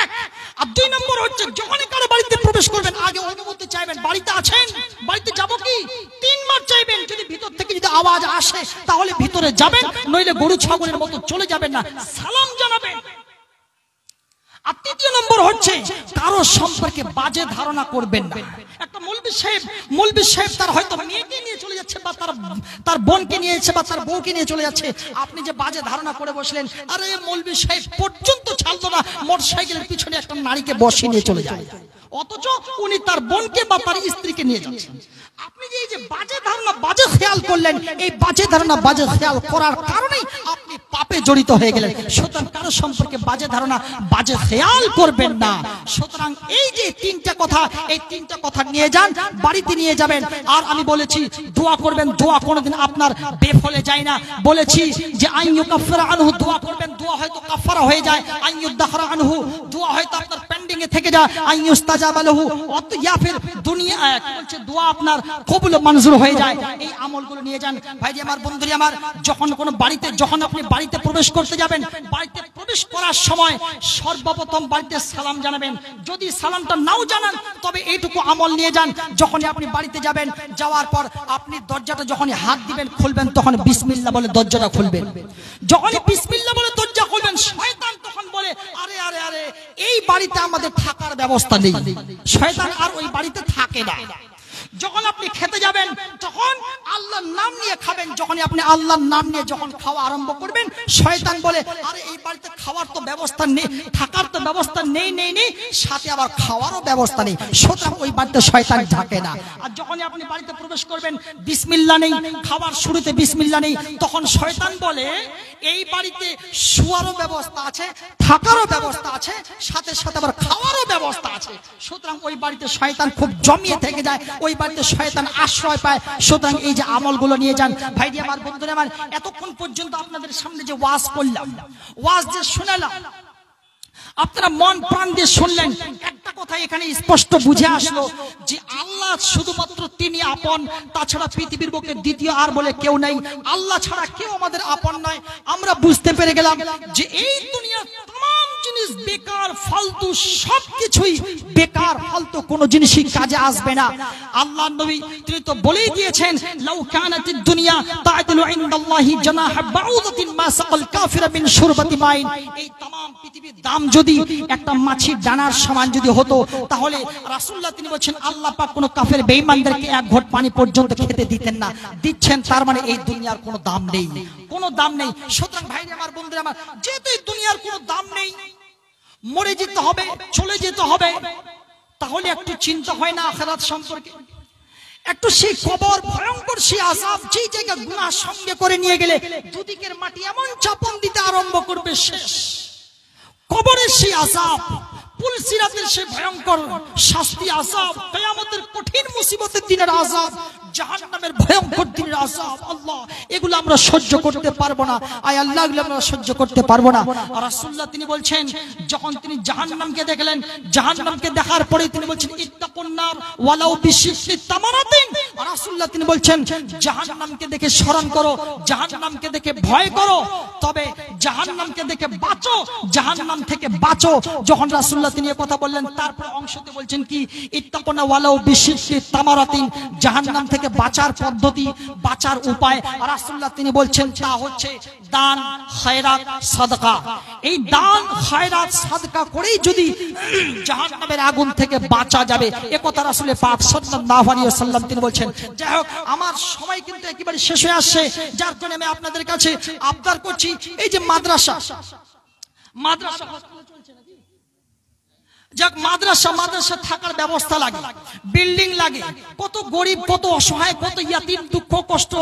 এক আর দুই নম্বর হচ্ছে যখনই কারো বাড়িতে প্রবেশ করবেন আগে অনুমতি চাইবেন বাড়িতে আছেন বাড়িতে যাব কি তিনবার চাইবেন যদি ভিতর থেকে যদি আওয়াজ আসে তাহলে ভিতরে যাবেন নইলে গরু ছাগলের মতো চলে যাবেন না সালাম জানাবেন আর তৃতীয় নম্বর হচ্ছে কারো সম্পর্কে বাজে ধারণা করবেন একটা মৌলবী সাহেব মৌলবী হয়তো নিয়ে চলে যাচ্ছে বা তার বোনকে নিয়ে যাচ্ছে বা তার বউকে নিয়ে চলে যাচ্ছে আপনি যে বাজে ধারণা করে বসলেন আরে মৌলবী সাহেব পর্যন্ত ছাড়তো না মোটর সাইকেলের পিছনে একটা নারীকে বসিয়ে নিয়ে চলে যায় অথচ উনি তার বোনকে বা তার স্ত্রীকে নিয়ে যাচ্ছেন আপনি যে এই যে বাজে ধারণা বাজে খেয়াল করলেন এই বাজে ধারণা বাজে খেয়াল করার কারণেই পাপে জড়িত হয়ে গেলেন সুতরাং কারো সম্পর্কে বাজে ধারণা বাজে খেয়াল করবেন না সুতরাং এই যে তিনটা কথা এই তিনটা কথা নিয়ে যান বাড়িতে নিয়ে যাবেন আর আমি বলেছি দোয়া করবেন দোয়া কোনোদিন আপনার বেফলে যায় না বলেছি যে আইনু কাফারা আনহু দোয়া করবেন দোয়া হয়তো কাফারা হয়ে যায় আইনু দাহরা আনহু দোয়া হয়তো আপনার পেন্ডিং এ থেকে যায় আইনু তাজাব আলহু অত ইয়া ফির দুনিয়া বলছে দোয়া আপনার কবুল মঞ্জুর হয়ে যায় এই আমলগুলো নিয়ে যান ভাইজি আমার বন্ধুরি আমার যখন কোনো বাড়িতে যখন আপনি বাড়িতে প্রবেশ করতে যাবেন বাড়িতে প্রবেশ করার সময় সর্বপ্রথম বাড়িতে সালাম জানাবেন যদি সালামটা নাও জানান তবে এইটুকু আমল নিয়ে যান যখনই আপনি বাড়িতে যাবেন যাওয়ার পর আপনি দরজাটা যখনই হাত দিবেন খুলবেন তখন বিসমিল্লা বলে দরজাটা খুলবেন যখনই বিসমিল্লা বলে দরজা খুলবেন শয়তান তখন বলে আরে আরে আরে এই বাড়িতে আমাদের থাকার ব্যবস্থা নেই শয়তান আর ওই বাড়িতে থাকে না যখন আপনি খেতে যাবেন তখন আল্লাহর নাম নিয়ে খাবেন যখন আপনি আল্লাহর নাম নিয়ে যখন খাওয়া আরম্ভ করবেন শয়তান বলে আরে এই বাড়িতে খাওয়ার তো ব্যবস্থা নেই থাকার তো ব্যবস্থা নেই নেই নেই সাথে আবার খাওয়ারও ব্যবস্থা নেই সুতরাং ওই বাড়িতে শয়তান থাকে না আর যখন আপনি বাড়িতে প্রবেশ করবেন বিসমিল্লা নেই খাবার শুরুতে বিসমিল্লা নেই তখন শয়তান বলে এই বাড়িতে শোয়ারও ব্যবস্থা আছে থাকারও ব্যবস্থা আছে সাথে সাথে আবার খাওয়ারও ব্যবস্থা আছে সুতরাং ওই বাড়িতে শয়তান খুব জমিয়ে থেকে যায় ওই বাড়িতে শয়তান আশ্রয় পায় সুতরাং এই যে আমলগুলো নিয়ে যান ভাইদি আমার বন্ধুরা আমার এতক্ষণ পর্যন্ত আপনাদের সামনে যে ওয়াজ করলাম ওয়াজ যে শুনালাম আপনারা মন প্রাণ দিয়ে শুনলেন একটা কথা এখানে স্পষ্ট বুঝে আসলো যে আল্লাহ শুধুমাত্র তিনি আপন তাছাড়া পৃথিবীর বুকে দ্বিতীয় আর বলে কেউ নাই আল্লাহ ছাড়া কেউ আমাদের আপন নয় আমরা বুঝতে পেরে গেলাম যে এই দুনিয়া জিনিস বেকার ফালতু বেকার ফালতু জিনিসই কাজে আসবে না আল্লাহ নবী তিনি তো বলেই দিয়েছেন লাউ কানাতিদ দুনিয়া ইনদাল্লাহি বাউদাতিন মা সাকাল মিন শুরবাতি মাইন এই পৃথিবীর দাম যদি একটা মাছির ডানার সমান যদি হতো তাহলে রাসূলুল্লাহ তিনি বলেন আল্লাহ পাক কোনো কাফের বেঈমানদেরকে এক ঘট পানি পর্যন্ত খেতে দিতেন না দিচ্ছেন তার মানে এই দুনিয়ার কোনো দাম নেই কোনো দাম নেই সুতরাং ভাইরা আমার বন্ধুরা আমার যেহেতু এই দুনিয়ার কোনো দাম নেই মরে যেতে হবে চলে যেতে হবে তাহলে একটু চিন্তা হয় না আখেরাত সম্পর্কে একটু সেই কবর ভয়ঙ্কর সেই আসাব যে জায়গা গুণা সঙ্গে করে নিয়ে গেলে দুদিকের মাটি এমন চাপন দিতে আরম্ভ করবে শেষ কবরের সেই আসাব পুলসিরাতের সেই ভয়ঙ্কর শাস্তি আসাব কেয়ামতের কঠিন মুসিবতের দিনের আসাব জাহান্নামের ভয়ঙ্কর দিনের আযাব আল্লাহ এগুলো আমরা সহ্য করতে পারবো না আয় আল্লাহ আমরা সহ্য করতে পারবো না রাসূলুল্লাহ তিনি বলছেন যখন তিনি জাহান্নামকে দেখলেন জাহান্নামকে দেখার পরে তিনি বলছেন ইত্তাকুন্নার ওয়ালাউ বিশিফি তামারাতিন রাসূলুল্লাহ তিনি বলছেন জাহান্নামকে দেখে করো জাহান্নামকে দেখে ভয় করো তবে জাহান্নামকে দেখে বাঁচো জাহান্নাম থেকে বাঁচো যখন রাসূলুল্লাহ তিনি কথা বললেন তারপর অংশতে বলছেন কি ইত্তাকুনা ওয়ালাউ বিশিফি তামারাতিন জাহান্নাম থেকে থেকে বাঁচার পদ্ধতি বাঁচার উপায় রাসুল্লাহ তিনি বলছেন তা হচ্ছে দান হায়রাত সাদকা এই দান হায়রাত সাদকা করেই যদি জাহান্নামের আগুন থেকে বাঁচা যাবে এ কথা রাসুলের পাক সাল্লাল্লাহু আলাইহি ওয়াসাল্লাম তিনি বলছেন যাই হোক আমার সময় কিন্তু একেবারে শেষ হয়ে আসছে যার জন্য আমি আপনাদের কাছে আবদার করছি এই যে মাদ্রাসা মাদ্রাসা চলছে নাকি যাক মাদ্রাসা মাদ্রাসা থাকার ব্যবস্থা লাগে বিল্ডিং লাগে কত গরিব কত অসহায় কত ইয়াতিম দুঃখ কষ্ট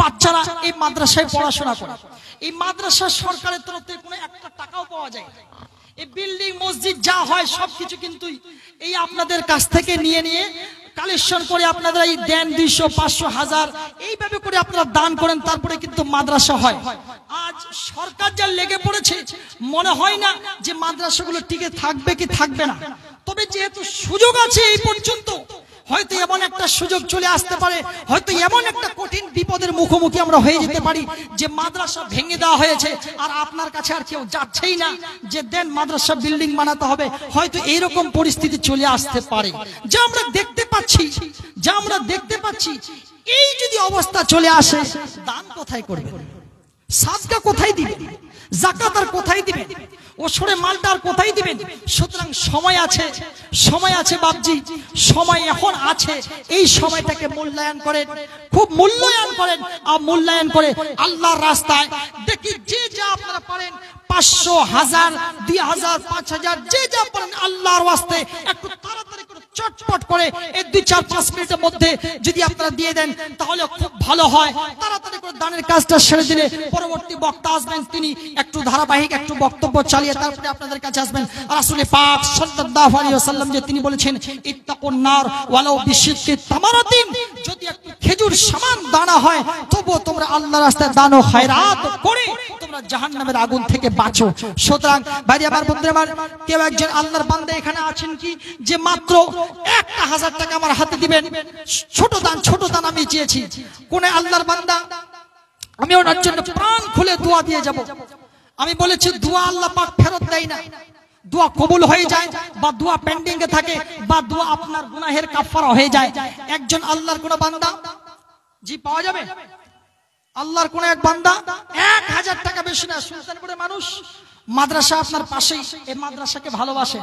বাচ্চারা এই মাদ্রাসায় পড়াশোনা করে এই মাদ্রাসা সরকারের তরফ থেকে কোনো একটা টাকাও পাওয়া যায় এই বিল্ডিং মসজিদ যা হয় সবকিছু কিন্তু এই আপনাদের কাছ থেকে নিয়ে নিয়ে কালেকশন করে আপনারা এই দেন দুইশো পাঁচশো হাজার এইভাবে করে আপনারা দান করেন তারপরে কিন্তু মাদ্রাসা হয় আজ সরকার যা লেগে পড়েছে মনে হয় না যে মাদ্রাসাগুলো টিকে থাকবে কি থাকবে না তবে যেহেতু সুযোগ আছে এই পর্যন্ত হয়তো এমন একটা সুযোগ চলে আসতে পারে হয়তো এমন একটা কঠিন বিপদের মুখোমুখি আমরা হয়ে যেতে পারি যে মাদ্রাসা ভেঙে দেওয়া হয়েছে আর আপনার কাছে আর কেউ যাচ্ছেই না যে দেন মাদ্রাসা বিল্ডিং বানাতে হবে হয়তো এইরকম পরিস্থিতি চলে আসতে পারে যা আমরা দেখতে পাচ্ছি যা আমরা দেখতে পাচ্ছি এই যদি অবস্থা চলে আসে দান কোথায় করবে সাদকা কোথায় দিবে জাকাত আর কোথায় দিবে ওসরে মালটা আর কোথায় দিবেন সুতরাং সময় আছে সময় আছে বাপজি সময় এখন আছে এই সময়টাকে মূল্যায়ন করেন খুব মূল্যায়ন করেন আর মূল্যায়ন করে আল্লাহর রাস্তায় দেখি যে যা আপনারা পারেন পাঁচশো হাজার দুই হাজার পাঁচ হাজার যে যা পারেন আল্লাহর রাস্তায় একটু তাড়াতাড়ি করে চটপট করে এর দুই চার পাঁচ মিনিটের মধ্যে যদি আপনারা দিয়ে দেন তাহলে খুব ভালো হয় তাড়াতাড়ি করে দানের কাজটা সেরে দিলে পরবর্তী বক্তা আসবেন তিনি একটু ধারাবাহিক একটু বক্তব্য চালিয়ে তারপরে আপনাদের কাছে আসবেন রাসুলি পাক সাল্লাল্লাহু আলাইহি ওয়াসাল্লাম যে তিনি বলেছেন ইত্তাকুন নার ওয়ালাউ বিশিক্কি তামারাতিন যদি একটু খেজুর সমান দানা হয় তবুও তোমরা আল্লাহর রাস্তায় দান ও খয়রাত করে তোমরা জাহান্নামের আগুন থেকে বাঁচো সুতরাং ভাই আমার বন্ধুরা আমার কেউ একজন আল্লাহর বান্দা এখানে আছেন কি যে মাত্র একটা হাজার টাকা আমার হাতে দিবেন ছোট দান ছোট দান আমি চেয়েছি আল্লাহর বান্দা আমি ওনার জন্য প্রাণ খুলে দোয়া দিয়ে যাব আমি বলেছি দোয়া আল্লাহ পাক ফেরত দেয় না দোয়া কবুল হয়ে যায় বা দোয়া পেন্ডিং এ থাকে বা দোয়া আপনার গুনাহের কাফারা হয়ে যায় একজন আল্লাহর কোন বান্দা জি পাওয়া যাবে আল্লাহর কোন এক বান্দা এক হাজার টাকা বেশি না মানুষ মাদ্রাসা আপনার পাশেই এই মাদ্রাসাকে ভালোবাসে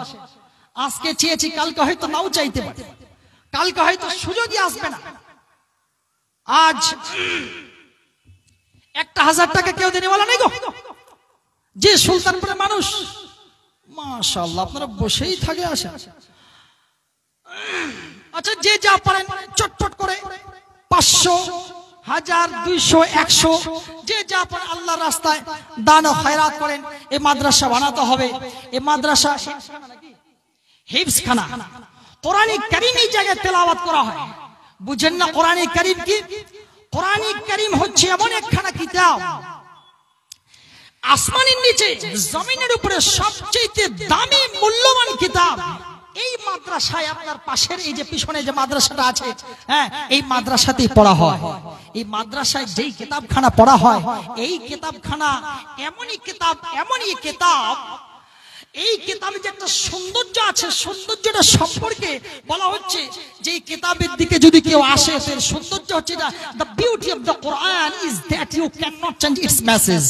আজকে চেয়েছি কালকে হয়তো নাও চাইতে পারে কালকে হয়তো সুযোগই আসবে না আজ একটা হাজার টাকা কেউ দেনে বলা নেই গো যে সুলতানপুরের মানুষ মাশাল্লাহ আপনারা বসেই থাকে আসে আচ্ছা যে যা পারেন চটপট করে পাঁচশো হাজার দুইশো একশো যে যা পারেন আল্লাহ রাস্তায় দান ও খয়রাত করেন এ মাদ্রাসা বানাতে হবে এ মাদ্রাসা হিফসখানা কোরআনে করিম এই জায়গায় তেলাওয়াত করা হয় বুঝেন না কোরআনে করিম কি কোরআনে করিম হচ্ছে এমন একখানা কিতাব আসমানের নিচে জমিনের উপরে সবচেয়ে দামি মূল্যবান কিতাব এই মাদ্রাসায় আপনার পাশের এই যে পিছনে যে মাদ্রাসাটা আছে হ্যাঁ এই মাদ্রাসাতেই পড়া হয় এই মাদ্রাসায় যেই কিতাবখানা পড়া হয় এই কিতাবখানা এমনই কিতাব এমনই কিতাব এই কেতাবে যে একটা সৌন্দর্য আছে সৌন্দর্যটা সম্পর্কে বলা হচ্ছে যে এই কেতাবের দিকে যদি কেউ আসে তার সৌন্দর্য হচ্ছে এটা the beauty of the Quran is that you can not change its message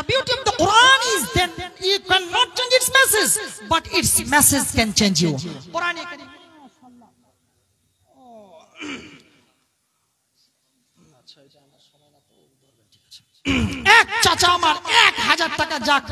The beauty of the Quran is that you cannot change its message, message its message can change you. Quran এক চাচা আমার এক হাজার টাকা যাক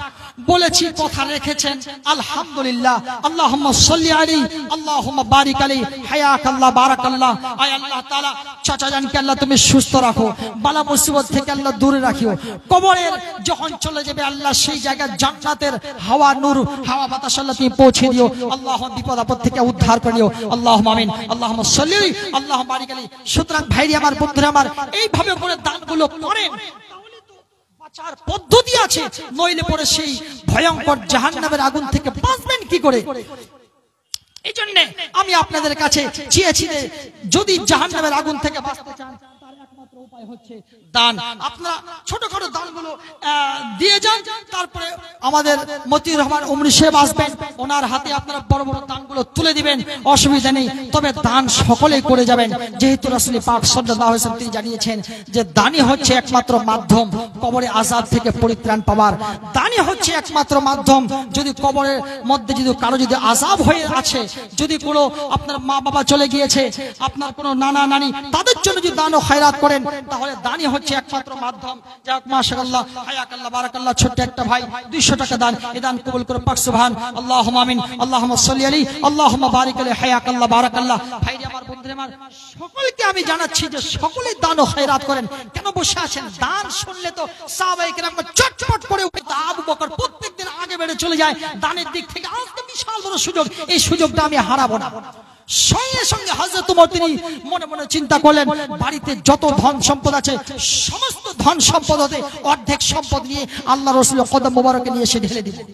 বলেছি কথা রেখেছেন আলহামদুলিল্লাহ আল্লাহ সল্লি আলী আল্লাহ বারিক আলী হায়াক আল্লাহ বারাক আল্লাহ আল্লাহ তালা চাচা জানকে আল্লাহ তুমি সুস্থ রাখো বালা মুসিবত থেকে আল্লাহ দূরে রাখিও কবরের যখন চলে যাবে আল্লাহ সেই জায়গায় জান্নাতের হাওয়া নূর হাওয়া বাতাস আল্লাহ তুমি পৌঁছে দিও আল্লাহ বিপদ আপদ থেকে উদ্ধার করিও আল্লাহ মামিন আল্লাহ সল্লি আল্লাহ বারিক আলী সুতরাং ভাইরি আমার বন্ধুরা আমার এইভাবে করে দানগুলো করেন বাঁচার পদ্ধতি আছে নইলে পরে সেই ভয়ঙ্কর নামের আগুন থেকে বাঁচবেন কি করে এই জন্যে আমি আপনাদের কাছে চেয়েছি যদি নামের আগুন থেকে বাঁচতে চান উপায় হচ্ছে দান আপনারা ছোটখাটো দানগুলো দিয়ে যান তারপরে আমাদের মতিউর রহমান অমনি শেব আসবেন ওনার হাতে আপনারা বড় বড় দানগুলো তুলে দিবেন অসুবিধা নেই তবে দান সকলেই করে যাবেন যেহেতু রাসুলি পাক সর্দাহ তিনি জানিয়েছেন যে দানি হচ্ছে একমাত্র মাধ্যম কবরে আজাদ থেকে পরিত্রাণ পাওয়ার দানি হচ্ছে একমাত্র মাধ্যম যদি কবরের মধ্যে যদি কারো যদি আজাব হয়ে আছে যদি কোনো আপনার মা বাবা চলে গিয়েছে আপনার কোনো নানা নানি তাদের জন্য যদি দান ও খায়রাত করেন করেন তাহলে দানই হচ্ছে একমাত্র মাধ্যম যাক মাশাআল্লাহ হায়াক আল্লাহ বারাকাল্লাহ ছোট একটা ভাই 200 টাকা দান এই দান কবুল করে পাক সুবহান আল্লাহুম আমিন আল্লাহুম্মা সাল্লি আলাইহি আল্লাহুম্মা বারিক আলাইহি আল্লাহ বারাকাল্লাহ ভাই আমার বন্ধুরা আমার সকলকে আমি জানাচ্ছি যে সকলে দান ও খয়রাত করেন কেন বসে আছেন দান শুনলে তো সাহাবায়ে কেরাম চটচট করে উঠে আবু বকর প্রত্যেকদিন আগে বেড়ে চলে যায় দানের দিক থেকে আজকে বিশাল বড় সুযোগ এই সুযোগটা আমি হারাবো না সঙ্গে সঙ্গে হাজরত উমর তিনি মনে মনে চিন্তা করলেন বাড়িতে যত ধন সম্পদ আছে সমস্ত ধন সম্পদ হতে অর্ধেক সম্পদ নিয়ে আল্লাহ রসুল কদম মোবারকে নিয়ে এসে ঢেলে দিলেন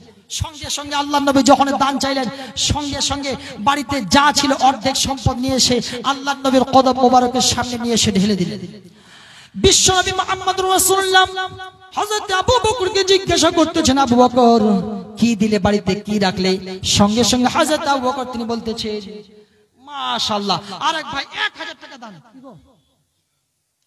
সঙ্গে সঙ্গে আল্লাহ নবী যখন দান চাইলেন সঙ্গে সঙ্গে বাড়িতে যা ছিল অর্ধেক সম্পদ নিয়ে এসে আল্লাহ নবীর কদম মোবারকের সামনে নিয়ে এসে ঢেলে দিলেন বিশ্বনবী মোহাম্মদ রসুল্লাম হজরত আবু বকরকে জিজ্ঞাসা করতেছেন আবু বকর কি দিলে বাড়িতে কি রাখলে সঙ্গে সঙ্গে হাজরত আবু বকর তিনি বলতেছেন মাশাল্লাহ আরেক ভাই এক হাজার টাকা দান কি গো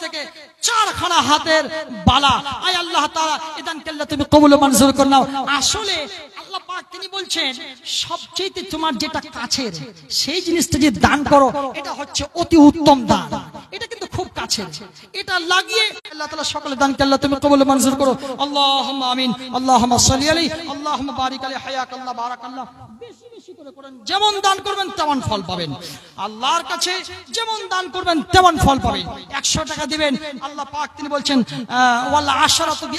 তরফ থেকে চারখানা হাতের বালা আয় আল্লাহ ইদান তুমি কবুল মঞ্জুর করে নাও আসলে আল্লাহ পাক তিনি বলছেন সবচেয়ে তোমার যেটা কাছের সেই জিনিসটা যে দান করো এটা হচ্ছে অতি উত্তম দান এটা কিন্তু খুব কাছের এটা লাগিয়ে আল্লাহ সকলে দান আল্লাহ তুমি মঞ্জুর করো আমিন বারিক হায়াক আল্লাহ বারাক আল্লাহ বেশি বেশি করে যেমন দান করবেন তেমন ফল পাবেন আল্লাহর কাছে যেমন দান করবেন তেমন ফল পাবেন একশো টাকা দিবেন আল্লাহ পাক তিনি বলছেন ওয়াল্লাহ আশারাতু বি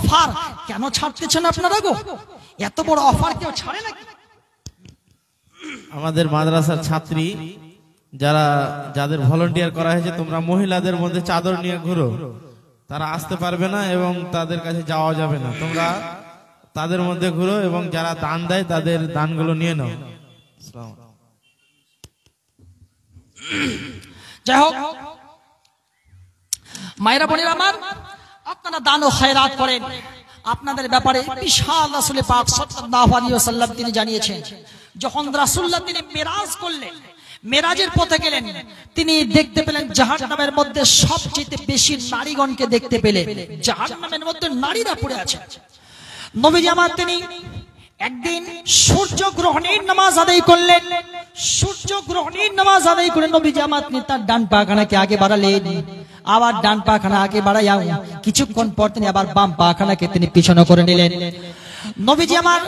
অফার কেন ছাড়তেছেন আপনারা গো এত বড় অফার কেউ ছাড়ে নাকি আমাদের মাদ্রাসার ছাত্রী যারা যাদের ভলান্টিয়ার করা হয়েছে তোমরা মহিলাদের মধ্যে চাদর নিয়ে ঘুরো তারা আসতে পারবে না এবং তাদের কাছে যাওয়া যাবে না তোমরা তাদের মধ্যে ঘুরো এবং যারা দান দেয় তাদের দানগুলো নিয়ে নাও যাই হোক মায়েরা বোনেরা আমার আপনারা দান ও খায়রাত করেন আপনাদের ব্যাপারে বিশাল রাসুলে পাক সাল্লাল্লাহু আলাইহি ওয়াসাল্লাম তিনি জানিয়েছেন যখন রাসূলুল্লাহ তিনি মিরাজ করলেন মেরাজের পথে গেলেন তিনি দেখতে পেলেন জাহান্নামের মধ্যে সবচেয়ে বেশি নারীগণকে দেখতে পেলেন জাহান্নামের মধ্যে নারীরা পড়ে আছে নবীজি আমার তিনি একদিন সূর্য গ্রহণের নামাজ আদায় করলেন সূর্য গ্রহণের নামাজ আদায় করে নবীজি আমার তিনি তার ডান পা পাখানাকে আগে বাড়ালেন আবার ডান পাখানা আগে বাড়াইয়া কিছুক্ষণ পর তিনি আবার বাম পাখানাকে তিনি পিছনে করে নিলেন নবীজি আমার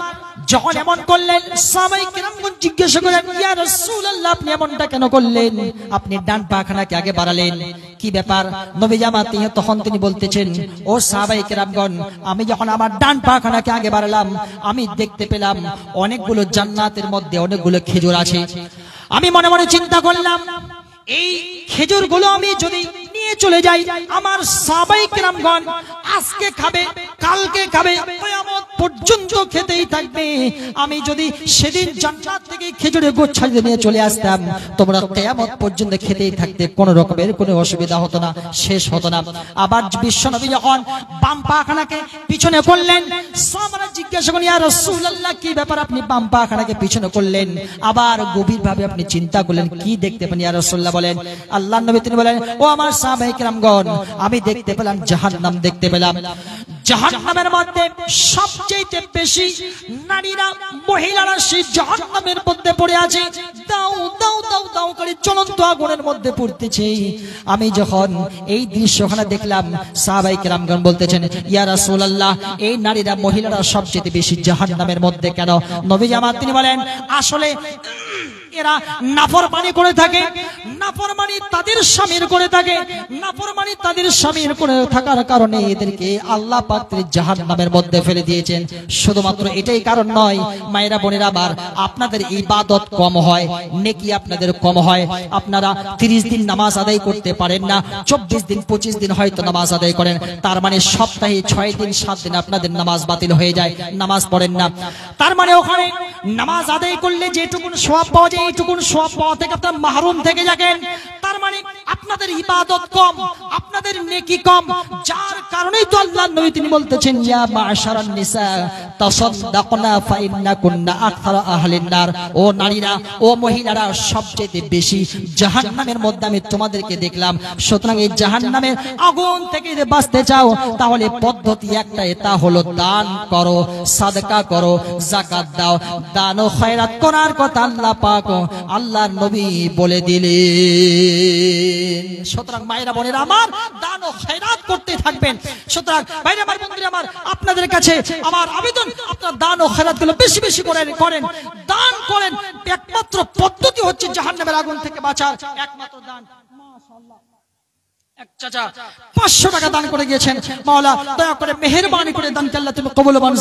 যখন এমন করলেন সবাই কেমন জিজ্ঞাসা করলেন ইয়া রাসূলুল্লাহ আপনি এমনটা কেন করলেন আপনি ডান পাখানাকে আগে বাড়ালেন কি ব্যাপার নবী জামাতি তখন তিনি বলতেছেন ও সাহাবাই কেরামগণ আমি যখন আমার ডান পাখানাকে আগে বাড়ালাম আমি দেখতে পেলাম অনেকগুলো জান্নাতের মধ্যে অনেকগুলো খেজুর আছে আমি মনে মনে চিন্তা করলাম এই খেজুরগুলো আমি যদি নিয়ে চলে যাই আমার সবাই কেরামগণ আজকে খাবে কালকে খাবে পর্যন্ত খেতেই থাকবে আমি যদি সেদিন থেকে খেজুরে গোচ্ছাড়িয়ে নিয়ে চলে আসতাম তোমরা কেয়ামত পর্যন্ত খেতেই থাকতে কোন রকমের কোনো অসুবিধা হতো না শেষ হতো না আবার বিশ্বনবী যখন বাম পাখানাকে পিছনে করলেন জিজ্ঞাসা করি আর রসুল্লাহ কি ব্যাপার আপনি পিছনে করলেন আবার গভীরভাবে আপনি চিন্তা করলেন কি দেখতে পানি আর রসুল্লাহ বলেন আল্লাহ নবী তিনি বলেন ও আমার আমি দেখতে পেলাম নাম দেখতে পেলাম মধ্যে সবচেয়ে বেশি নারীরা মহিলারা সেই মধ্যে পড়ে আছে চলন্ত আগুনের মধ্যে পড়তেছে আমি যখন এই দৃশ্যখানে দেখলাম সাহাবাইকরামগণ বলতেছেন ইয়ারা রাসূলুল্লাহ এই নারীরা মহিলারা সবচেয়ে বেশি নামের মধ্যে কেন নবী জামাত তিনি বলেন আসলে এরা নাফরমানি করে থাকে নাফরমানি তাদের স্বামীর করে থাকে নাফরমানি তাদের স্বামীর করে থাকার কারণে এদেরকে আল্লাহ পাত্রে জাহান নামের মধ্যে ফেলে দিয়েছেন শুধুমাত্র এটাই কারণ নয় মায়েরা বোনেরা আবার আপনাদের ইবাদত কম হয় নেকি আপনাদের কম হয় আপনারা তিরিশ দিন নামাজ আদায় করতে পারেন না চব্বিশ দিন পঁচিশ দিন হয়তো নামাজ আদায় করেন তার মানে সপ্তাহে ছয় দিন সাত দিন আপনাদের নামাজ বাতিল হয়ে যায় নামাজ পড়েন না তার মানে ওখানে নামাজ আদায় করলে যেটুকুন সব পাওয়া যায় এইটুকুন সব পাওয়া থেকে আপনার মাহরুম থেকে যাবেন তার মানে আপনাদের ইবাদত কম আপনাদের নেকি কম যার কারণেই তো আল্লাহ নবী তিনি বলতেছেন ইয়া মাশারান নিসা তাসাদদাকনা ফাইন্নাকুন্না আকসারা আহলিন নার ও নারীরা ও মহিলারা সবচেয়ে বেশি জাহান্নামের মধ্যে আমি তোমাদেরকে দেখলাম সুতরাং এই জাহান্নামের আগুন থেকে যদি বাঁচতে চাও তাহলে পদ্ধতি একটাই তা হলো দান করো সাদকা করো যাকাত দাও দান ও খয়রাত করার কথা আল্লাহ পাক আল্লাহ নবী বলে দিলে সুতরাং মায়েরা বোনেরা আমার দান ও খেরাত করতে থাকবেন সুতরাং বাইরে আমার বন্ধুরা আমার আপনাদের কাছে আমার আবেদন আপনার দান ও গুলো বেশি বেশি করেন করেন দান করেন একমাত্র পদ্ধতি হচ্ছে জাহান্নামের আগুন থেকে বাঁচার একমাত্র দান মাশাআল্লাহ পাঁচশো টাকা দান করে গিয়েছেন করে মেহরবানি করে দান করলে তুমি মানুষ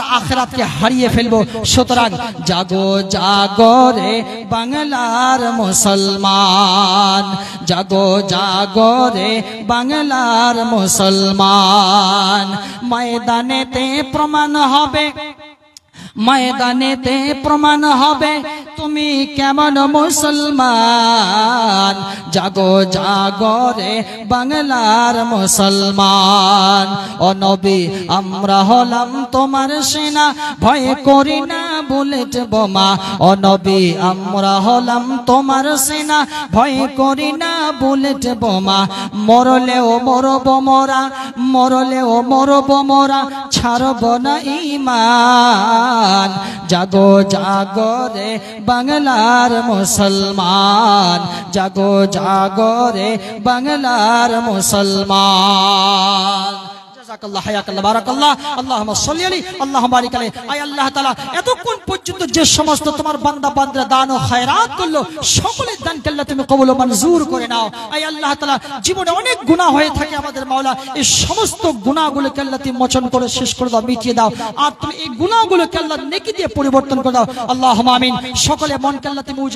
और आखिरत के हारिए फिलबो सुतरा जागो जागो रे बांगलार मुसलमान जागो जागो रे बांगलार मुसलमान मैदान ते प्रमाण ময়দানেতে প্রমাণ হবে তুমি কেমন মুসলমান জাগো জাগরে বাংলার মুসলমান ও নবী আমরা হলাম তোমার সেনা ভয় করি না বুলেট বোমা ও নবী আমরা হলাম তোমার সেনা ভয় করি না বুলেট বোমা মরলেও মরব মরা মরলেও মরব মরা ছাড়ব না ইমা মুসলমান জাগো জাগো রে বাংলার মুসলমান জাগো জাগো রে বাংলার মুসলমান জাযাকাল্লাহ হায়াকাল্লাহ বারাকাল্লাহ আল্লাহুম্মা সাল্লি আলাইহি আল্লাহুম্মা বারিক আলাইহি আয় আল্লাহ তাআলা এতক্ষণ পর্যন্ত যে সমস্ত তোমার বান্দা বান্দরা দান ও করলো সকলের তুমি কবুল ও মঞ্জুর করে নাও আয় আল্লাহ তাআলা জীবনে অনেক গুনাহ হয়ে থাকে আমাদের মাওলা এই সমস্ত গুনাহগুলোকে আল্লাহ তুমি মোচন করে শেষ করে দাও মিটিয়ে দাও আর তুমি এই গুনাহগুলোকে আল্লাহ নেকি দিয়ে পরিবর্তন করে দাও আল্লাহুম্মা আমিন সকলে মনকে আল্লাহ তুমি